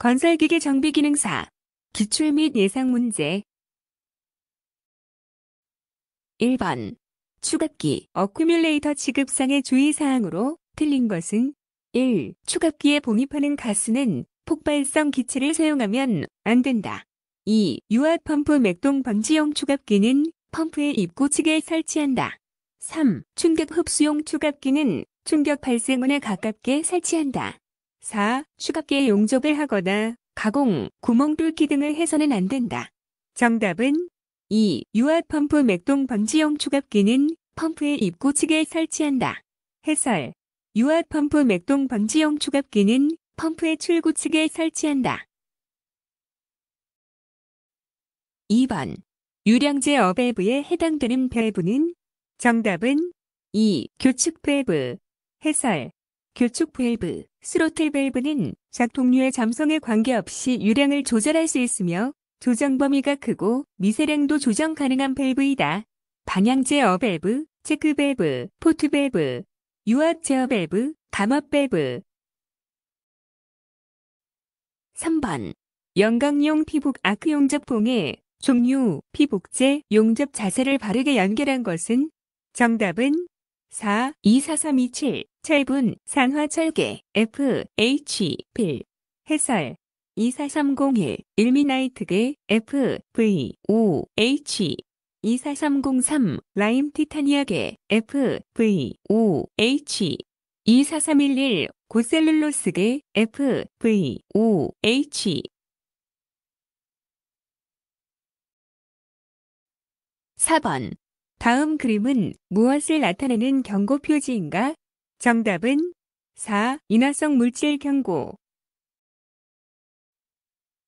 건설기계 정비 기능사 기출 및 예상 문제 1번 추각기 어쿠뮬레이터 지급상의 주의사항으로 틀린 것은 1. 추각기에 봉입하는 가스는 폭발성 기체를 사용하면 안 된다. 2. 유압펌프 맥동 방지용 추갑기는 펌프의 입구측에 설치한다. 3. 충격 흡수용 추갑기는 충격 발생원에 가깝게 설치한다. 4. 추갑게 용접을 하거나 가공, 구멍 뚫기 등을 해서는 안 된다. 정답은 2. 유압펌프 맥동 방지용 추갑기는 펌프의 입구측에 설치한다. 해설 유압펌프 맥동 방지용 추갑기는 펌프의 출구측에 설치한다. 2번 유량제 어밸브에 해당되는 밸브는 정답은 2. 교축 밸브 해설 교축 밸브 스로틀 밸브는 작동류의 잠성에 관계없이 유량을 조절할 수 있으며 조정 범위가 크고 미세량도 조정 가능한 밸브이다. 방향 제어 밸브, 체크 밸브, 포트 밸브, 유압 제어 밸브, 감압 밸브. 3번 영광용 피복 아크 용접봉에 종류, 피복제, 용접 자세를 바르게 연결한 것은 정답은 4 24327 철분 산화철계 F H 필 해설 24301 일미나이트계 F V O H 24303 라임 티타니아계 F V O H 24311 고셀룰로스계 F V O H 4번 다음 그림은 무엇을 나타내는 경고 표지인가? 정답은 4. 인화성 물질 경고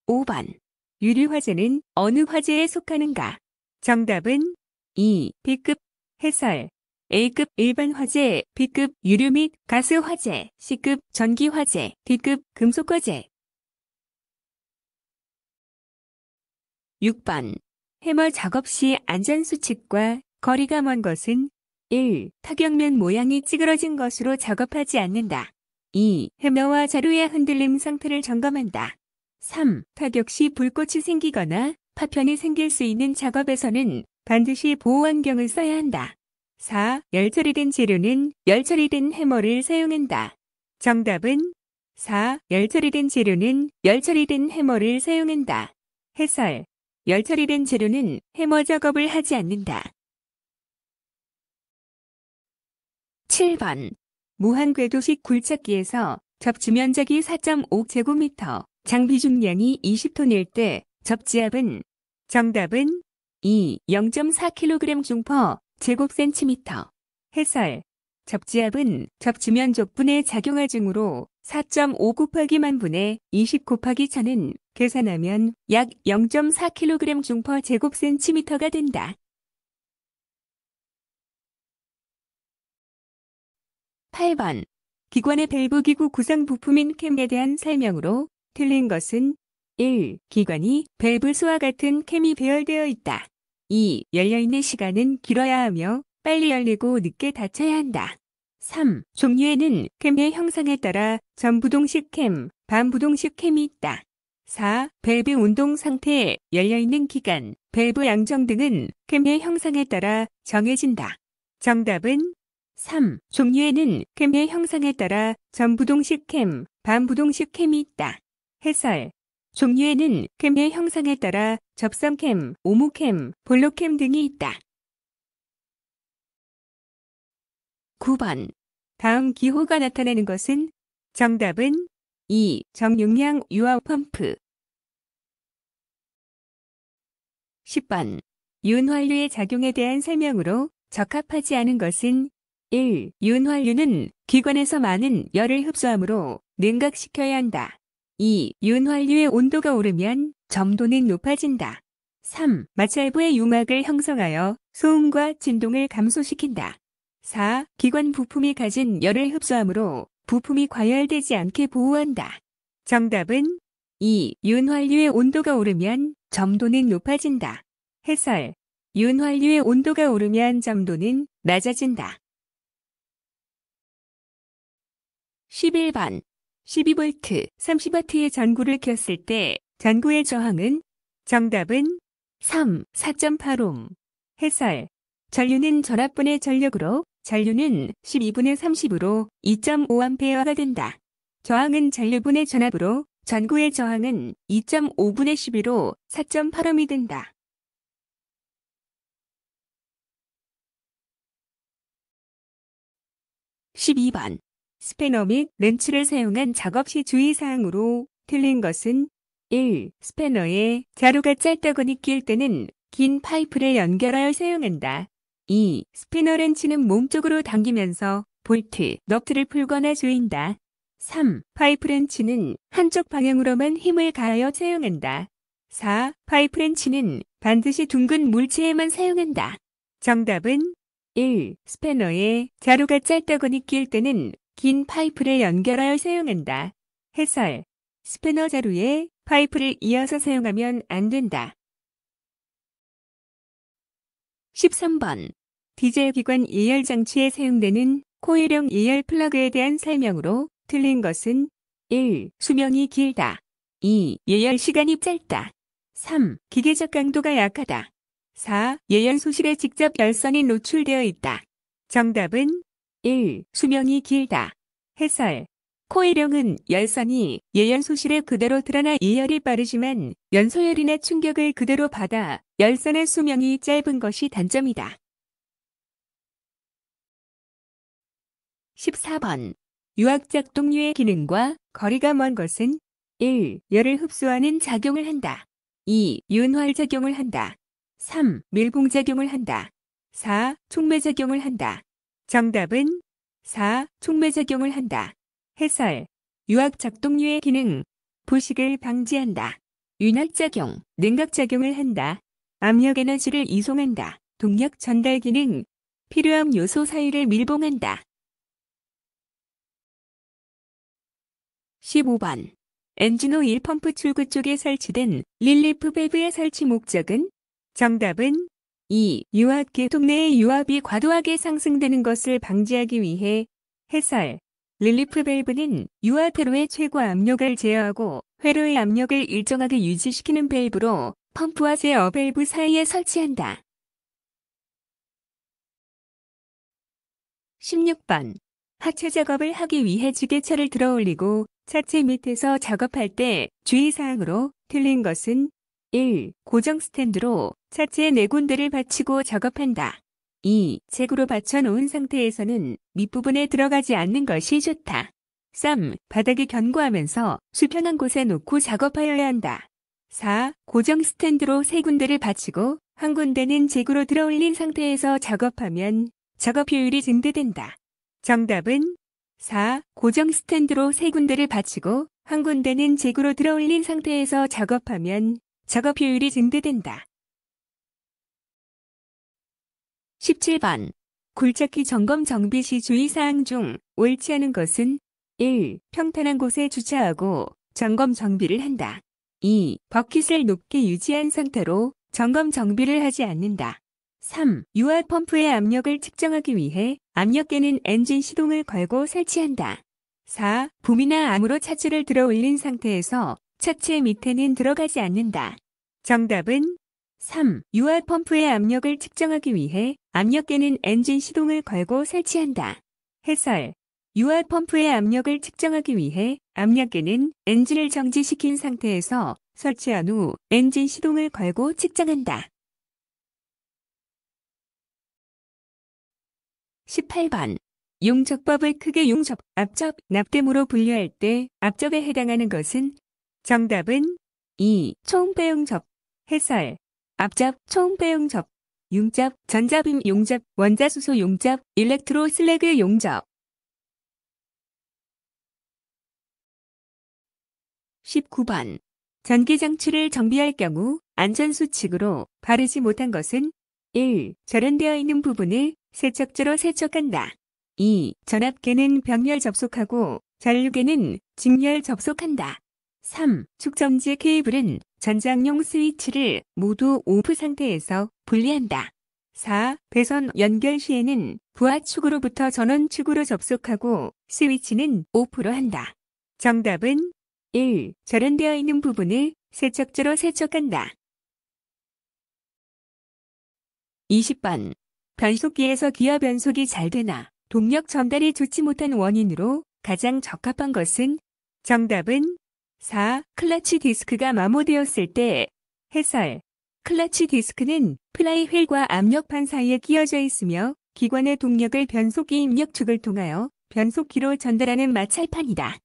5번 유류화재는 어느 화재에 속하는가? 정답은 2. B급 해설 A급 일반 화재, B급 유류 및 가스 화재, C급 전기 화재, D급 금속 화재 6번 해머 작업 시 안전수칙과 거리가 먼 것은 1. 타격면 모양이 찌그러진 것으로 작업하지 않는다. 2. 해머와 자루의 흔들림 상태를 점검한다. 3. 타격 시 불꽃이 생기거나 파편이 생길 수 있는 작업에서는 반드시 보호안경을 써야 한다. 4. 열처리된 재료는 열처리된 해머를 사용한다. 정답은 4. 열처리된 재료는 열처리된 해머를 사용한다. 해설 열처리된 재료는 해머 작업을 하지 않는다. 7번 무한궤도식 굴착기에서 접지 면적이 4.5제곱미터, 장비 중량이 20톤일 때 접지압은 정답은 2. 0.4kg 중퍼 제곱센티미터. 해설 접지압은 접지면 족분의 작용하중으로 4.5 곱하기 만분의 20 곱하기 천은 계산하면 약 0.4kg 중퍼 제곱센티미터가 된다. 8번 기관의 밸브 기구 구성 부품인 캠에 대한 설명으로 틀린 것은 1. 기관이 밸브 수와 같은 캠이 배열되어 있다. 2. 열려있는 시간은 길어야 하며 빨리 열리고 늦게 닫혀야 한다. 3. 종류에는 캠의 형상에 따라 전부동식 캠, 반부동식 캠이 있다. 4. 밸브 운동 상태, 열려있는 기간, 밸브 양정 등은 캠의 형상에 따라 정해진다. 정답은 3. 종류에는 캠의 형상에 따라 전부동식 캠, 반부동식 캠이 있다. 해설. 종류에는 캠의 형상에 따라 접선캠, 오목캠, 볼록캠 등이 있다. 9번. 다음 기호가 나타나는 것은 정답은 2. 정육량 유아 펌프 10번. 윤활유의 작용에 대한 설명으로 적합하지 않은 것은 1. 윤활유는 기관에서 많은 열을 흡수하므로 냉각시켜야 한다. 2. 윤활유의 온도가 오르면 점도는 높아진다. 3. 마찰부의 융막을 형성하여 소음과 진동을 감소시킨다. 4. 기관 부품이 가진 열을 흡수하므로 부품이 과열되지 않게 보호한다. 정답은 2. 윤활유의 온도가 오르면 점도는 높아진다. 해설. 윤활유의 온도가 오르면 점도는 낮아진다. 11반, 12V, 30W의 전구를 켰을 때 전구의 저항은 정답은 3, 4.8옴. 해설. 전류는 전압분의 전력으로 전류는 12분의 30으로 2.5A가 된다. 저항은 전류분의 전압으로 전구의 저항은 2.5분의 11로 4.8옴이 된다. 1 2번 스패너 및 렌치를 사용한 작업 시 주의사항으로 틀린 것은 1. 스패너에 자루가 짧다거니 낄 때는 긴 파이프를 연결하여 사용한다. 2. 스패너 렌치는 몸쪽으로 당기면서 볼트, 너트를 풀거나 조인다. 3. 파이프 렌치는 한쪽 방향으로만 힘을 가하여 사용한다. 4. 파이프 렌치는 반드시 둥근 물체에만 사용한다. 정답은 1. 스패너에 자루가 짧다거니 낄 때는 긴 파이프를 연결하여 사용한다. 해설. 스패너 자루에 파이프를 이어서 사용하면 안 된다. 13번. 디젤 기관 예열 장치에 사용되는 코일형 예열 플러그에 대한 설명으로 틀린 것은 1. 수명이 길다. 2. 예열 시간이 짧다. 3. 기계적 강도가 약하다. 4. 예열 소실에 직접 열선이 노출되어 있다. 정답은 1. 수명이 길다. 해설. 코일형은 열선이 예열 소실에 그대로 드러나 이열이 빠르지만 연소열이나 충격을 그대로 받아 열선의 수명이 짧은 것이 단점이다. 14번. 유학작동류의 기능과 거리가 먼 것은 1. 열을 흡수하는 작용을 한다. 2. 윤활작용을 한다. 3. 밀봉작용을 한다. 4. 촉매작용을 한다. 정답은 4. 촉매작용을 한다. 해설. 유학작동류의 기능. 부식을 방지한다. 윤활작용냉각작용을 한다. 압력에너지를 이송한다. 동력 전달 기능. 필요한 요소 사이를 밀봉한다. 15번. 엔진오일 펌프 출구 쪽에 설치된 릴리프 밸브의 설치 목적은? 정답은 2. 유압계 동네의 유압이 과도하게 상승되는 것을 방지하기 위해 해설. 릴리프 밸브는 유압 회로의 최고 압력을 제어하고 회로의 압력을 일정하게 유지시키는 밸브로 펌프와 제어 밸브 사이에 설치한다. 16번. 하체 작업을 하기 위해 지게차를 들어 올리고 차체 밑에서 작업할 때 주의사항으로 틀린 것은 1. 고정 스탠드로 차체에 네 군데를 받치고 작업한다. 2. 잭으로 받쳐놓은 상태에서는 밑부분에 들어가지 않는 것이 좋다. 3. 바닥이 견고하면서 수평한 곳에 놓고 작업하여야 한다. 4. 고정 스탠드로 세 군데를 받치고 한 군데는 잭으로 들어올린 상태에서 작업하면 작업 효율이 증대된다. 정답은 4. 고정 스탠드로 세 군데를 받치고 한 군데는 잭으로 들어올린 상태에서 작업하면 작업 효율이 증대된다. 17번 굴착기 점검 정비 시 주의사항 중 옳지 않은 것은 1. 평탄한 곳에 주차하고 점검 정비를 한다. 2. 버킷을 높게 유지한 상태로 점검 정비를 하지 않는다. 3. 유아 펌프의 압력을 측정하기 위해 압력계는 엔진 시동을 걸고 설치한다. 4. 붐이나 암으로 차체를 들어 올린 상태에서 차체 밑에는 들어가지 않는다. 정답은 3. 유압 펌프의 압력을 측정하기 위해 압력계는 엔진 시동을 걸고 설치한다. 해설. 유압 펌프의 압력을 측정하기 위해 압력계는 엔진을 정지시킨 상태에서 설치한 후 엔진 시동을 걸고 측정한다. 18번. 용접법을 크게 용접, 앞접, 납땜으로 분류할 때 앞접에 해당하는 것은 정답은 2. 총배용접. 해설. 앞잡, 총배용접, 융잡, 전자빔 용접, 원자수소 용접, 일렉트로 슬래그 용접. 19번. 전기장치를 정비할 경우 안전수칙으로 바르지 못한 것은 1. 절연되어 있는 부분을 세척제로 세척한다. 2. 전압계는 병렬 접속하고 전류계는 직렬 접속한다. 3. 축전지 케이블은 전장용 스위치를 모두 오프 상태에서 분리한다. 4. 배선 연결 시에는 부하축으로부터 전원축으로 접속하고 스위치는 오프로 한다. 정답은 1. 절연되어 있는 부분을 세척제로 세척한다. 20번. 변속기에서 기어 변속이 잘 되나 동력 전달이 좋지 못한 원인으로 가장 적합한 것은 정답은 4. 클러치 디스크가 마모되었을 때 해설 클러치 디스크는 플라이 휠과 압력판 사이에 끼어져 있으며 기관의 동력을 변속기 입력축을 통하여 변속기로 전달하는 마찰판이다.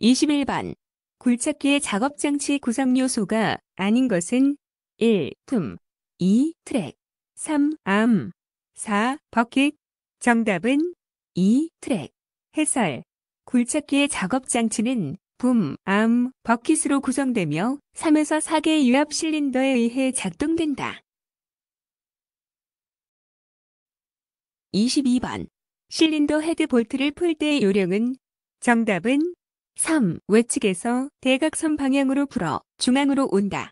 21번 굴착기의 작업장치 구성 요소가 아닌 것은 1. 틈 2. 트랙 3. 암 4. 버킷 정답은 2. 트랙 해설 굴착기의 작업 장치는 붐, 암, 버킷으로 구성되며 3에서 4개의 유압 실린더에 의해 작동된다. 22번 실린더 헤드 볼트를 풀 때의 요령은 정답은 3. 외측에서 대각선 방향으로 불어 중앙으로 온다.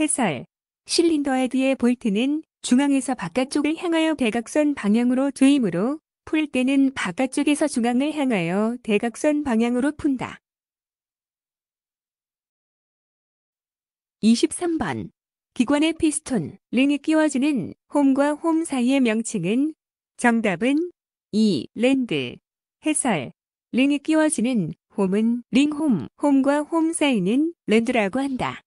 해설 실린더 헤드의 볼트는 중앙에서 바깥쪽을 향하여 대각선 방향으로 조이므로 풀 때는 바깥쪽에서 중앙을 향하여 대각선 방향으로 푼다. 23번 기관의 피스톤, 링이 끼워지는 홈과 홈 사이의 명칭은 정답은 2. 랜드 해설 링이 끼워지는 홈은 링홈, 홈과 홈 사이는 랜드라고 한다.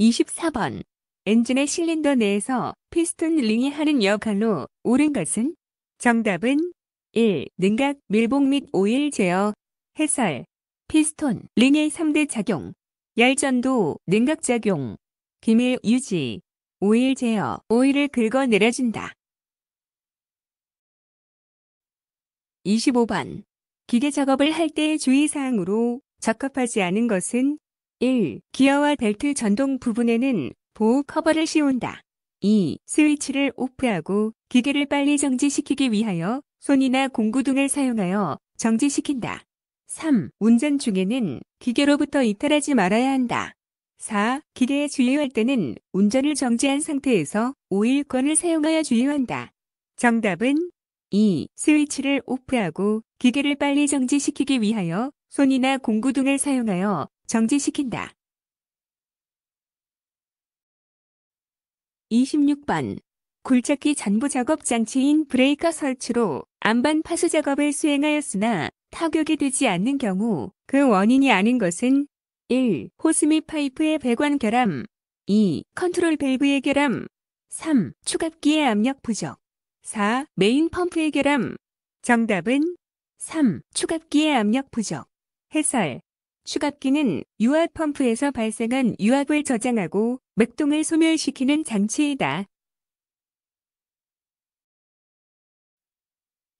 24번 엔진의 실린더 내에서 피스톤 링이 하는 역할로 옳은 것은? 정답은 1. 능각 밀봉 및 오일 제어 해설 피스톤 링의 3대 작용 열전도 능각 작용 기밀 유지 오일 제어 오일을 긁어 내려준다 25번 기계 작업을 할 때의 주의사항으로 적합하지 않은 것은 1. 기어와 벨트 전동 부분에는 보호 커버를 씌운다. 2. 스위치를 오프하고 기계를 빨리 정지시키기 위하여 손이나 공구 등을 사용하여 정지시킨다. 3. 운전 중에는 기계로부터 이탈하지 말아야 한다. 4. 기계에 주의할 때는 운전을 정지한 상태에서 5일권을 사용하여 주의한다 정답은 2. 스위치를 오프하고 기계를 빨리 정지시키기 위하여 손이나 공구 등을 사용하여 정지시킨다. 26번 굴착기 전부 작업 장치인 브레이커 설치로 안반 파수 작업을 수행하였으나 타격이 되지 않는 경우 그 원인이 아닌 것은 1. 호스 및 파이프의 배관 결함 2. 컨트롤 밸브의 결함 3. 추갑기의 압력 부족 4. 메인 펌프의 결함 정답은 3. 추갑기의 압력 부족 해설 추갑기는 유압 펌프에서 발생한 유압을 저장하고 맥동을 소멸시키는 장치이다.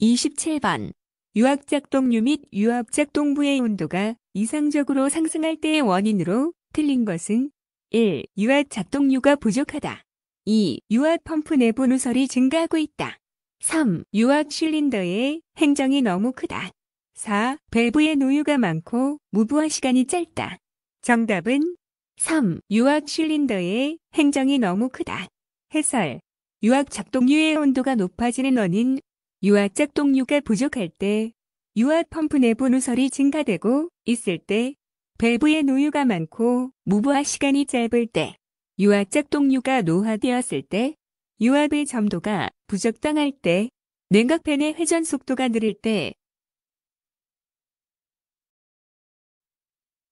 27번 유압작동류 및 유압작동부의 온도가 이상적으로 상승할 때의 원인으로 틀린 것은 1. 유압작동류가 부족하다. 2. 유압펌프 내부 누설이 증가하고 있다. 3. 유압 실린더의 행정이 너무 크다. 4. 밸브의 노유가 많고 무부화 시간이 짧다. 정답은 3. 유압 실린더의 행정이 너무 크다. 해설. 유압 작동유의 온도가 높아지는 원인, 유압 작동유가 부족할 때, 유압 펌프 내부 누설이 증가되고 있을 때, 밸브의 노유가 많고 무부하 시간이 짧을 때, 유압 작동유가 노화되었을 때, 유압의 점도가 부적당할 때, 냉각팬의 회전 속도가 느릴 때,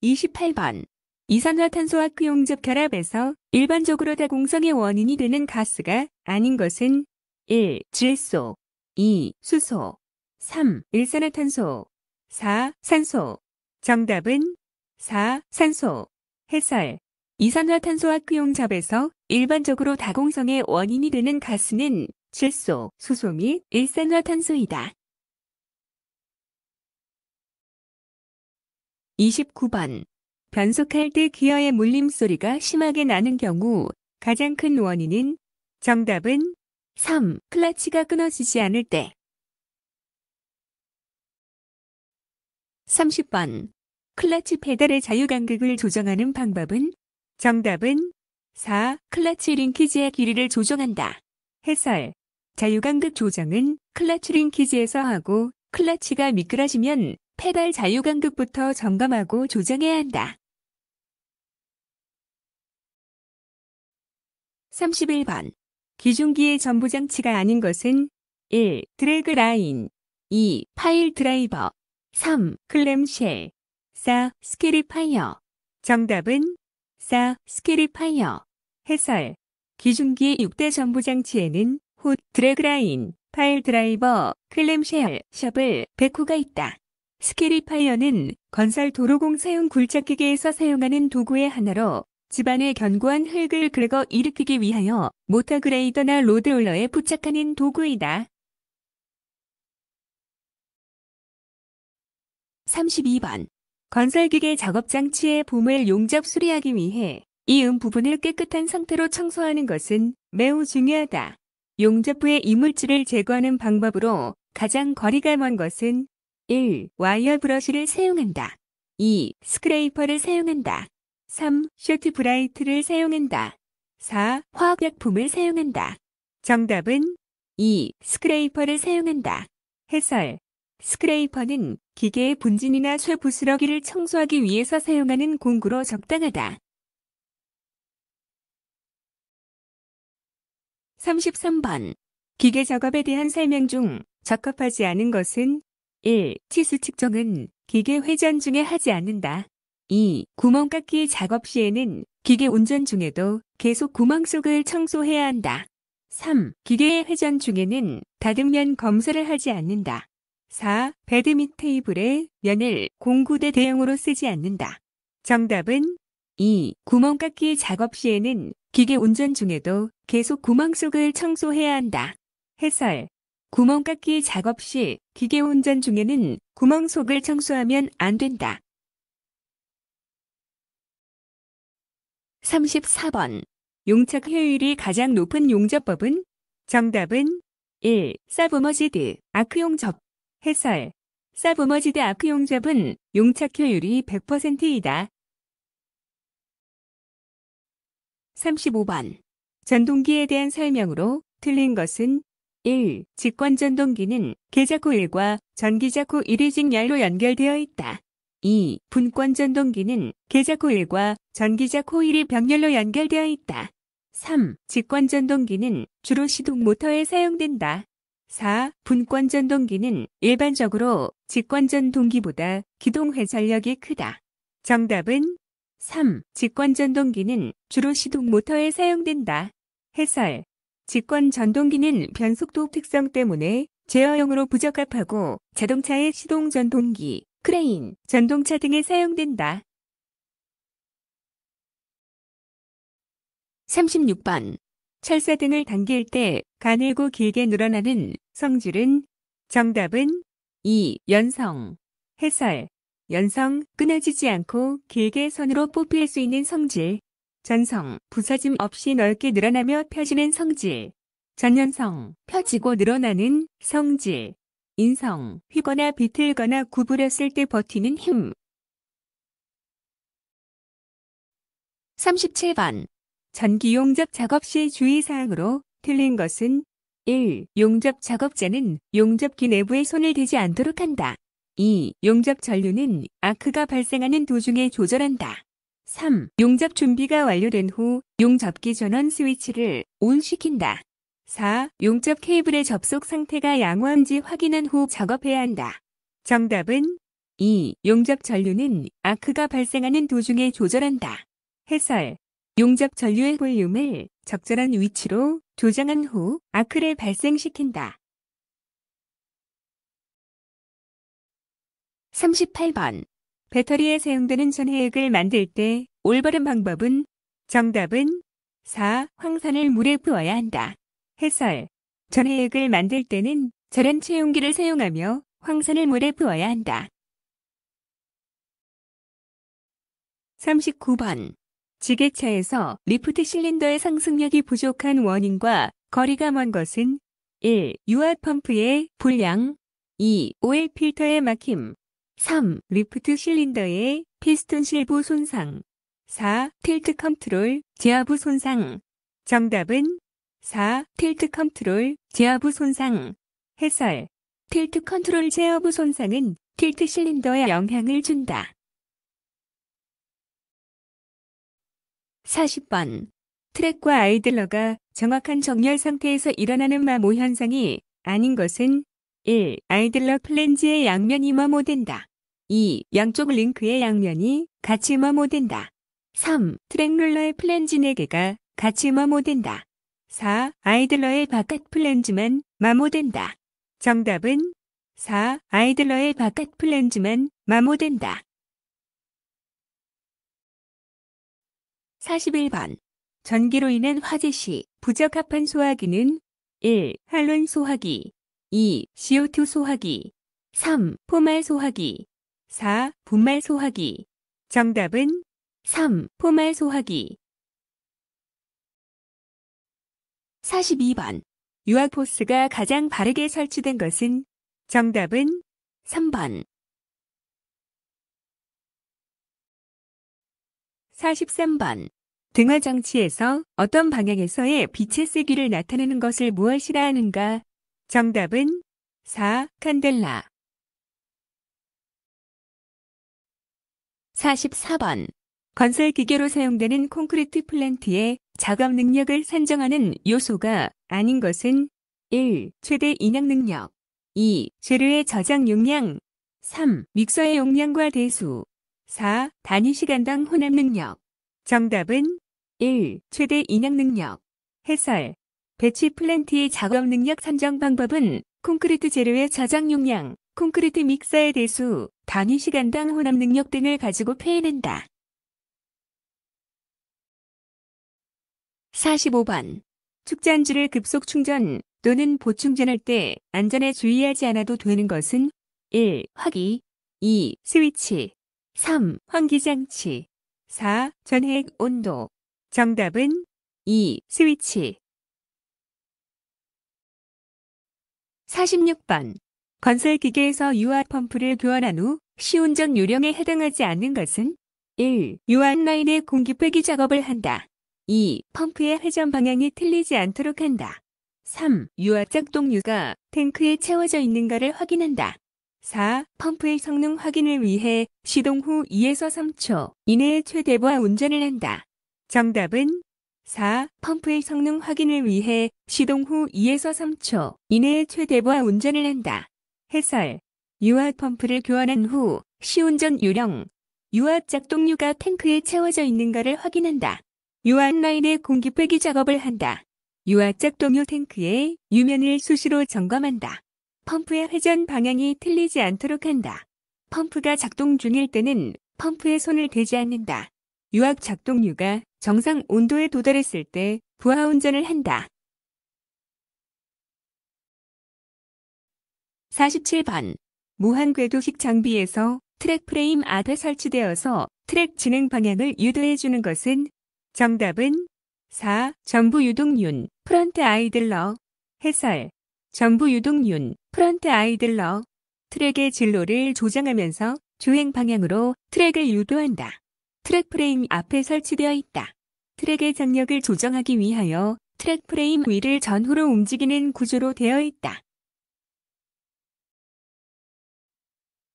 28번 이산화탄소와 용접 결합에서 일반적으로 다공성의 원인이 되는 가스가 아닌 것은 1. 질소 2. 수소 3. 일산화탄소 4. 산소 정답은 4. 산소 해설 이산화탄소와 용접에서 일반적으로 다공성의 원인이 되는 가스는 질소, 수소 및 일산화탄소이다. 29번 변속할 때 기어의 물림 소리가 심하게 나는 경우 가장 큰 원인은 정답은 3. 클라치가 끊어지지 않을 때 30번 클라치 페달의 자유간격을 조정하는 방법은 정답은 4. 클라치 링키지의 길이를 조정한다. 해설 자유간극 조정은 클라치 링키지에서 하고 클라치가 미끄러지면 페달 자유간극부터 점검하고 조정해야 한다. 31번. 기중기의 전부 장치가 아닌 것은 1. 드래그 라인 2. 파일 드라이버 3. 클램쉘 4. 스케리파이어 정답은 4. 스케리파이어 해설 기중기의 6대 전부 장치에는 훗, 드래그 라인, 파일 드라이버, 클램쉘, 셔블, 백호가 있다. 스케리파이어는 건설 도로공사용 굴착기계에서 사용하는 도구의 하나로 집안의 견고한 흙을 긁어 일으키기 위하여 모터그레이더나 로드롤러에 부착하는 도구이다. 32번 건설기계 작업장치의 보물 용접 수리하기 위해 이음 부분을 깨끗한 상태로 청소하는 것은 매우 중요하다. 용접 후에 이물질을 제거하는 방법으로 가장 거리가 먼 것은 1. 와이어 브러쉬를 사용한다. 2. 스크레이퍼를 사용한다. 3. 쇼트브라이트를 사용한다. 4. 화학약품을 사용한다. 정답은 2. 스크레이퍼를 사용한다. 해설 스크레이퍼는 기계의 분진이나 쇠 부스러기를 청소하기 위해서 사용하는 공구로 적당하다. 33번 기계 작업에 대한 설명 중 적합하지 않은 것은 1. 치수 측정은 기계 회전 중에 하지 않는다. 2. 구멍 깎기 작업 시에는 기계 운전 중에도 계속 구멍 속을 청소해야 한다. 3. 기계의 회전 중에는 다듬면 검사를 하지 않는다. 4. 배드 및 테이블의 면을 공구대 대용으로 쓰지 않는다. 정답은 2. 구멍 깎기 작업 시에는 기계 운전 중에도 계속 구멍 속을 청소해야 한다. 해설. 구멍 깎기 작업 시 기계 운전 중에는 구멍 속을 청소하면 안 된다. 34번 용착 효율이 가장 높은 용접법은? 정답은 1. 사브머지드 아크용접 해설 사브머지드 아크용접은 용착 효율이 100%이다. 35번 전동기에 대한 설명으로 틀린 것은 1. 직관 전동기는 계자코 1과 전기자코 1의 직렬로 연결되어 있다. 2. 분권 전동기는 계좌 코일과 전기자 코일이 병렬로 연결되어 있다. 3. 직권 전동기는 주로 시동 모터에 사용된다. 4. 분권 전동기는 일반적으로 직권 전동기보다 기동 회전력이 크다. 정답은 3. 직권 전동기는 주로 시동 모터에 사용된다. 해설. 직권 전동기는 변속도 특성 때문에 제어용으로 부적합하고 자동차의 시동 전동기, 크레인, 전동차 등에 사용된다. 36번. 철사 등을 당길 때 가늘고 길게 늘어나는 성줄은 정답은 2. 연성. 해설. 연성, 끊어지지 않고 길게 선으로 뽑힐 수 있는 성질. 전성, 부서짐 없이 넓게 늘어나며 펴지는 성질. 전연성, 펴지고 늘어나는 성질. 인성, 휘거나 비틀거나 구부렸을 때 버티는 힘. 37번. 전기 용접 작업 시 주의사항으로 틀린 것은 1. 용접 작업자는 용접기 내부에 손을 대지 않도록 한다. 2. 용접 전류는 아크가 발생하는 도중에 조절한다. 3. 용접 준비가 완료된 후 용접기 전원 스위치를 온시킨다. 4. 용접 케이블의 접속 상태가 양호한지 확인한 후 작업해야 한다. 정답은 2. 용접 전류는 아크가 발생하는 도중에 조절한다. 해설. 용접 전류의 볼륨을 적절한 위치로 조정한 후 아크를 발생시킨다. 38번. 배터리에 사용되는 전해액을 만들 때 올바른 방법은? 정답은 4. 황산을 물에 부어야 한다. 해설. 전해액을 만들 때는 절연 채용기를 사용하며 황산을 물에 부어야 한다. 39번. 지게차에서 리프트 실린더의 상승력이 부족한 원인과 거리가 먼 것은 1. 유압 펌프의 불량 2. 오일 필터의 막힘 3. 리프트 실린더의 피스톤 실부 손상 4. 틸트 컨트롤 지하부 손상 정답은 4. 틸트 컨트롤, 제어부 손상. 해설. 틸트 컨트롤 제어부 손상은 틸트 실린더에 영향을 준다. 40번. 트랙과 아이들러가 정확한 정렬 상태에서 일어나는 마모 현상이 아닌 것은 1. 아이들러 플랜지의 양면이 마모된다. 2. 양쪽 링크의 양면이 같이 마모된다. 3. 트랙 롤러의 플랜지 4개가 같이 마모된다. 4. 아이들러의 바깥 플랜지만 마모된다. 정답은 4. 아이들러의 바깥 플랜지만 마모된다. 41번. 전기로 인한 화재 시 부적합한 소화기는 1. 할론 소화기 2. CO2 소화기 3. 포말 소화기 4. 분말 소화기 정답은 3. 포말 소화기 42번. 유아포스가 가장 바르게 설치된 것은 정답은 3번. 43번. 등화 장치에서 어떤 방향에서의 빛의 세기를 나타내는 것을 무엇이라 하는가? 정답은 4. 칸델라. 44번. 건설 기계로 사용되는 콘크리트 플랜트의 작업 능력을 산정하는 요소가 아닌 것은 1. 최대 인양 능력 2. 재료의 저장 용량 3. 믹서의 용량과 대수 4. 단위 시간당 혼합 능력 정답은 1. 최대 인양 능력 해설 배치 플랜트의 작업 능력 산정 방법은 콘크리트 재료의 저장 용량, 콘크리트 믹서의 대수, 단위 시간당 혼합 능력 등을 가지고 표현한다. 45번. 축전지를 급속 충전 또는 보충전할 때 안전에 주의하지 않아도 되는 것은 1. 화기 2. 스위치 3. 환기장치 4. 전핵 온도 정답은 2. 스위치 46번. 건설기계에서 유압펌프를 교환한 후 시운전 요령에 해당하지 않는 것은 1. 유압라인의 공기 빼기 작업을 한다. 2. 펌프의 회전 방향이 틀리지 않도록 한다. 3. 유압 짝동유가 탱크에 채워져 있는가를 확인한다. 4. 펌프의 성능 확인을 위해 시동 후 2에서 3초 이내에 최대부하 운전을 한다. 정답은 4. 펌프의 성능 확인을 위해 시동 후 2에서 3초 이내에 최대부하 운전을 한다. 해설. 유압 펌프를 교환한 후 시운전 유령, 유압 작동유가 탱크에 채워져 있는가를 확인한다. 유아인라인의 공기 빼기 작업을 한다. 유아 짝동요 탱크의 유면을 수시로 점검한다. 펌프의 회전 방향이 틀리지 않도록 한다. 펌프가 작동 중일 때는 펌프에 손을 대지 않는다. 유압 작동류가 정상 온도에 도달했을 때 부하 운전을 한다. 47번 무한궤도식 장비에서 트랙 프레임 앞에 설치되어서 트랙 진행 방향을 유도해 주는 것은 정답은 4. 전부 유동윤, 프런트 아이들러. 해설. 전부 유동윤, 프런트 아이들러. 트랙의 진로를 조정하면서 주행 방향으로 트랙을 유도한다. 트랙 프레임 앞에 설치되어 있다. 트랙의 장력을 조정하기 위하여 트랙 프레임 위를 전후로 움직이는 구조로 되어 있다.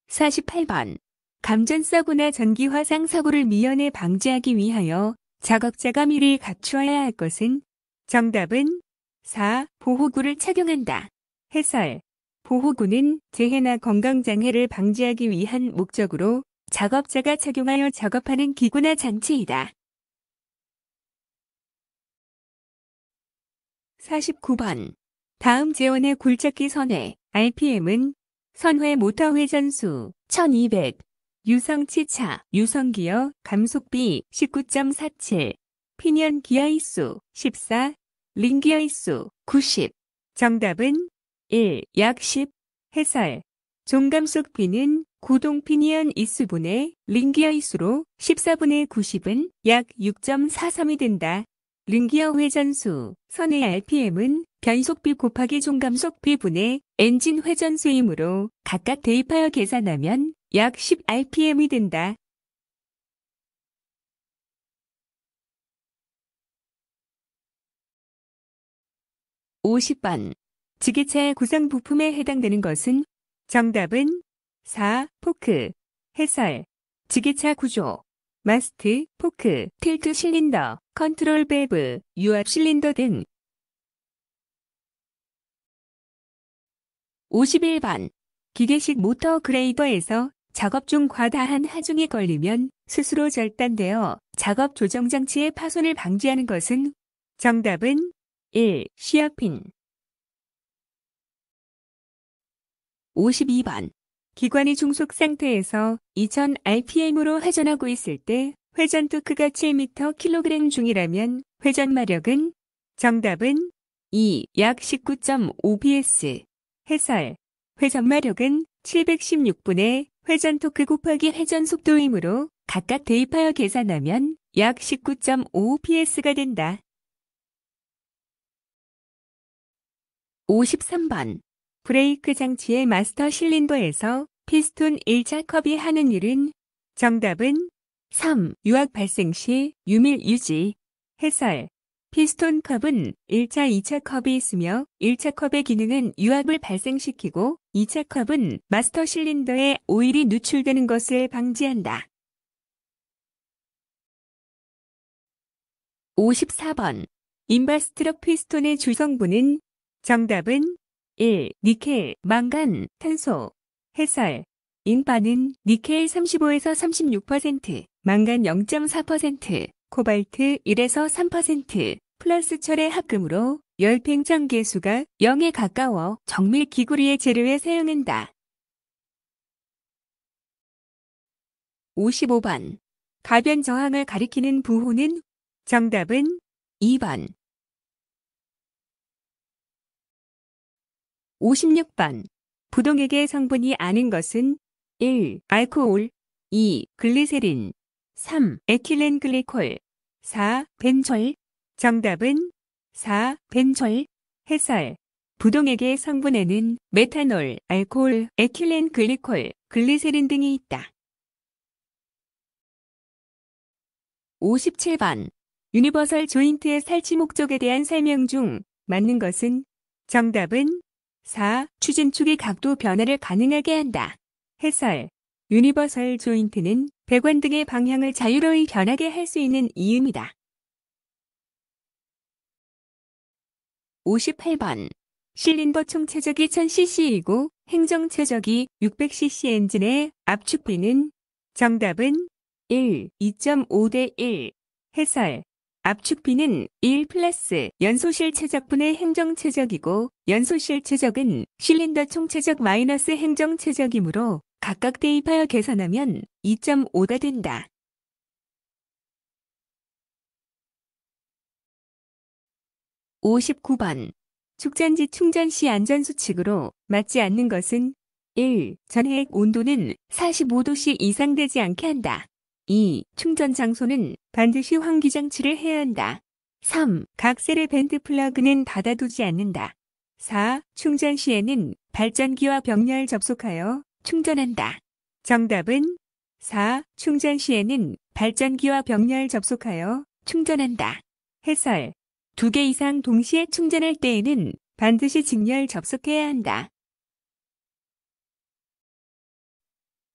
48번. 감전사고나 전기화상 사고를 미연에 방지하기 위하여 작업자가 미리 갖추어야 할 것은 정답은 4. 보호구를 착용한다. 해설 보호구는 재해나 건강장애를 방지하기 위한 목적으로 작업자가 착용하여 작업하는 기구나 장치이다. 49번 다음 재원의 굴착기 선회 RPM은 선회 모터 회전수 1200 유성치차, 유성기어, 감속비 19.47, 피년기아이수 14, 링기아이수 90. 정답은 1. 약 10. 해설. 종감속비는 구동피니언 이수분의 링기어 이수로 14분의 90은 약 6.43이 된다. 링기어 회전수, 선의 RPM은 변속비 곱하기 종감속비분의 엔진 회전수이므로 각각 대입하여 계산하면 약 10rpm이 된다. 5 0번 지게차 의 구성 부품에 해당되는 것은 정답은 4. 포크 해설 지게차 구조 마스트, 포크, 틸트 실린더, 컨트롤 밸브, 유압 실린더 등 51번 기계식 모터 그레이더에서 작업 중 과다한 하중이 걸리면 스스로 절단되어 작업 조정 장치의 파손을 방지하는 것은 정답은 1. 시아핀 52번 기관이 중속 상태에서 2000 rpm으로 회전하고 있을 때 회전 토크가 7m kg 중이라면 회전 마력은 정답은 2. 약 19.5bs 해설 회전 마력은 716분의 회전 토크 곱하기 회전 속도이므로 각각 대입하여 계산하면 약 19.55ps가 된다. 53번 브레이크 장치의 마스터 실린더에서 피스톤 1차 컵이 하는 일은 정답은 3. 유학 발생 시 유밀 유지 해설 피스톤 컵은 1차, 2차 컵이 있으며 1차 컵의 기능은 유압을 발생시키고 2차 컵은 마스터 실린더에 오일이 누출되는 것을 방지한다. 54번 인바스트럭 피스톤의 주성분은 정답은 1. 니켈, 망간, 탄소 해설 인바는 니켈 35에서 36%, 망간 0.4%, 코발트 1에서 3%, 플러스 철의 합금으로 열팽창 개수가 0에 가까워 정밀 기구리의 재료에 사용한다. 55번. 가변 저항을 가리키는 부호는 정답은 2번. 56번. 부동액의 성분이 아닌 것은 1. 알코올 2. 글리세린 3. 에틸렌글리콜 4. 벤졸 정답은 4. 벤졸 해설 부동액의 성분에는 메탄올, 알코올, 에틸렌글리콜, 글리세린 등이 있다. 57번 유니버설 조인트의 살치 목적에 대한 설명 중 맞는 것은 정답은 4. 추진축이 각도 변화를 가능하게 한다. 해설 유니버설 조인트는 배관 등의 방향을 자유로이 변하게 할 수 있는 이유입니다. 58번 실린더 총체적이 1000cc이고 행정체적이 600cc 엔진의 압축비는 정답은 1, 2.5대 1. 해설 압축비는 1 플러스 연소실 최적분의 행정체적이고 연소실 최적은 실린더 총체적 마이너스 행정체적이므로 각각 대입하여 계산하면 2.5가 된다. 5 9번 축전지 충전 시 안전수칙으로 맞지 않는 것은 1. 전해액 온도는 45도씨 이상 되지 않게 한다. 2. 충전 장소는 반드시 환기장치를 해야 한다. 3. 각 셀의 밴드 플러그는 닫아두지 않는다. 4. 충전 시에는 발전기와 병렬 접속하여 충전한다. 정답은 4. 충전 시에는 발전기와 병렬 접속하여 충전한다. 해설. 두 개 이상 동시에 충전할 때에는 반드시 직렬 접속해야 한다.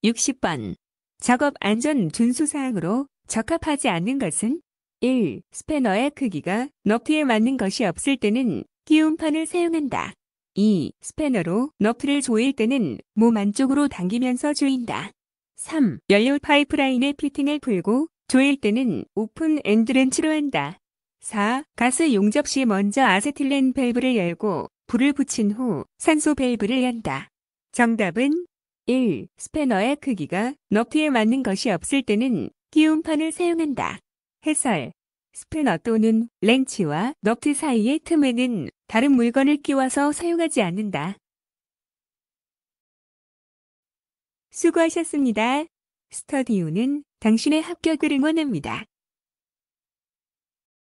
60번. 작업 안전 준수 사항으로 적합하지 않는 것은 1. 스패너의 크기가 너트에 맞는 것이 없을 때는 끼운판을 사용한다. 2. 스패너로 너프를 조일 때는 몸 안쪽으로 당기면서 조인다. 3. 연료 파이프라인의 피팅을 풀고 조일 때는 오픈 엔드렌치로 한다. 4. 가스 용접 시 먼저 아세틸렌 밸브를 열고 불을 붙인 후 산소 밸브를 연다. 정답은 1. 스패너의 크기가 너트에 맞는 것이 없을 때는 끼운판을 사용한다. 해설 스패너 또는 렌치와 너트 사이의 틈에는 다른 물건을 끼워서 사용하지 않는다. 수고하셨습니다. 스터디오는 당신의 합격을 응원합니다.